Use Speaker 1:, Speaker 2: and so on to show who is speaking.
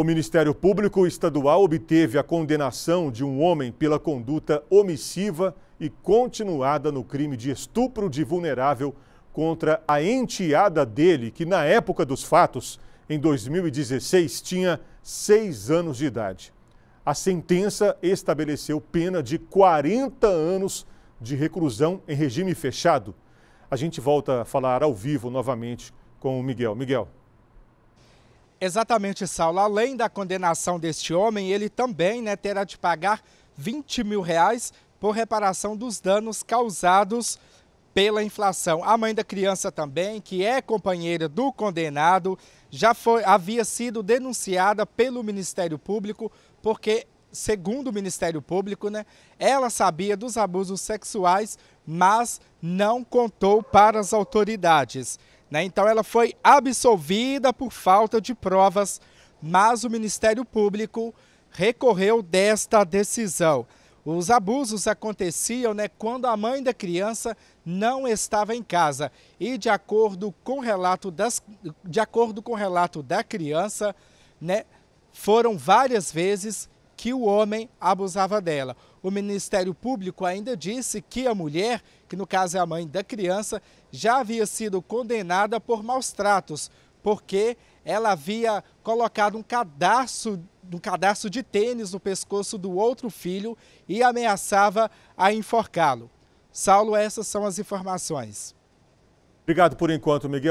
Speaker 1: O Ministério Público Estadual obteve a condenação de um homem pela conduta omissiva e continuada no crime de estupro de vulnerável contra a enteada dele, que na época dos fatos, em 2016, tinha seis anos de idade. A sentença estabeleceu pena de 40 anos de reclusão em regime fechado. A gente volta a falar ao vivo novamente com o Miguel. Miguel.
Speaker 2: Exatamente,
Speaker 1: Saulo. Além
Speaker 2: da condenação deste homem, ele também né, terá de pagar 20 mil reais por reparação dos danos causados pela inflação. A mãe da criança também, que é companheira do condenado, já foi, havia sido denunciada pelo Ministério Público porque, segundo o Ministério Público, né, ela sabia dos abusos sexuais, mas não contou para as autoridades. Né? Então ela foi absolvida por falta de provas, mas o Ministério Público recorreu desta decisão. Os abusos aconteciam né, quando a mãe da criança não estava em casa. E de acordo com relato, das, de acordo com relato da criança, né, foram várias vezes que o homem abusava dela. O Ministério Público ainda disse que a mulher, que no caso é a mãe da criança, já havia sido condenada por maus tratos, porque ela havia colocado um cadarço, um cadarço de tênis no pescoço do outro filho e ameaçava a enforcá-lo. Saulo, essas são as informações. Obrigado por enquanto, Miguel.